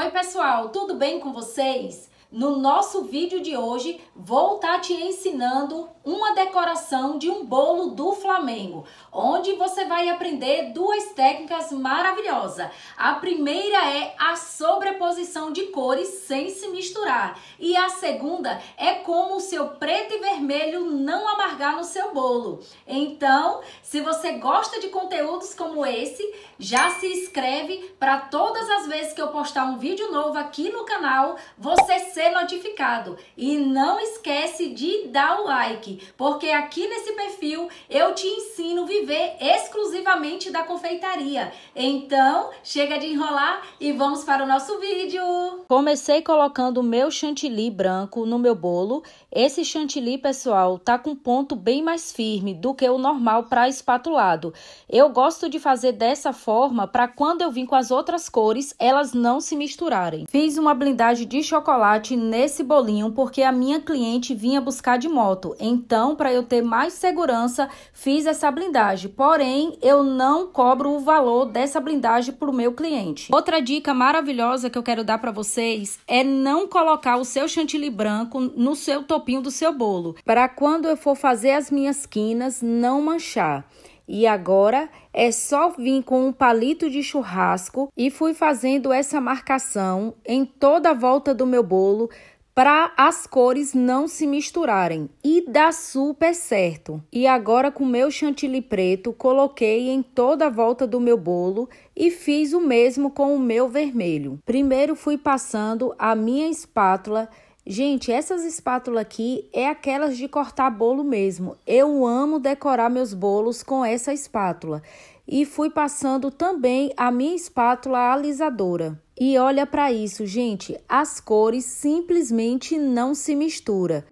Oi, pessoal, tudo bem com vocês? No nosso vídeo de hoje, vou estar tá te ensinando uma decoração de um bolo do Flamengo, onde você vai aprender duas técnicas maravilhosas. A primeira é a sobreposição de cores sem se misturar, e a segunda é como o seu preto e vermelho não amargar no seu bolo. Então, se você gosta de conteúdos como esse, já se inscreve para todas as vezes que eu postar um vídeo novo aqui no canal, você ser notificado. E não esquece de dar o like, porque aqui nesse perfil eu te ensino a viver exclusivamente da confeitaria. Então, chega de enrolar e vamos para o nosso vídeo. Comecei colocando o meu chantilly branco no meu bolo. Esse chantilly, pessoal, tá com ponto bem mais firme do que o normal para espatulado. Eu gosto de fazer dessa forma para quando eu vim com as outras cores, elas não se misturarem. Fiz uma blindagem de chocolate nesse bolinho porque a minha cliente vinha buscar de moto. Então, para eu ter mais segurança, fiz essa blindagem. Porém, eu não cobro o valor dessa blindagem para o meu cliente. Outra dica maravilhosa que eu quero dar para vocês é não colocar o seu chantilly branco no seu topinho do seu bolo, para quando eu for fazer as minhas quinas não manchar. E agora é só vir com um palito de churrasco e fui fazendo essa marcação em toda a volta do meu bolo para as cores não se misturarem e dá super certo. E agora com meu chantilly preto, coloquei em toda a volta do meu bolo e fiz o mesmo com o meu vermelho. Primeiro fui passando a minha espátula Gente, essas espátulas aqui é aquelas de cortar bolo mesmo. Eu amo decorar meus bolos com essa espátula. E fui passando também a minha espátula alisadora. E olha para isso, gente, as cores simplesmente não se misturam.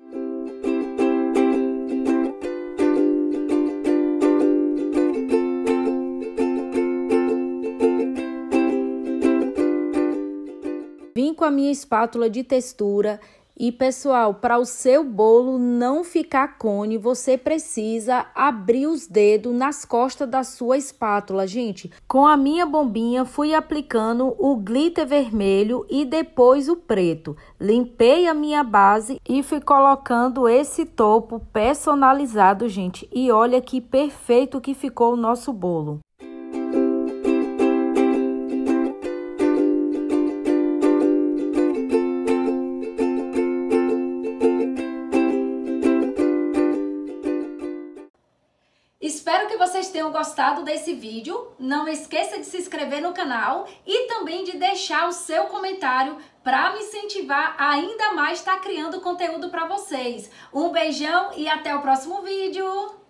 Vim com a minha espátula de textura e pessoal, para o seu bolo não ficar cone, você precisa abrir os dedos nas costas da sua espátula, gente. Com a minha bombinha fui aplicando o glitter vermelho e depois o preto. Limpei a minha base e fui colocando esse topo personalizado, gente. E olha que perfeito que ficou o nosso bolo. vocês tenham gostado desse vídeo. Não esqueça de se inscrever no canal e também de deixar o seu comentário para me incentivar ainda mais estar tá criando conteúdo para vocês. Um beijão e até o próximo vídeo!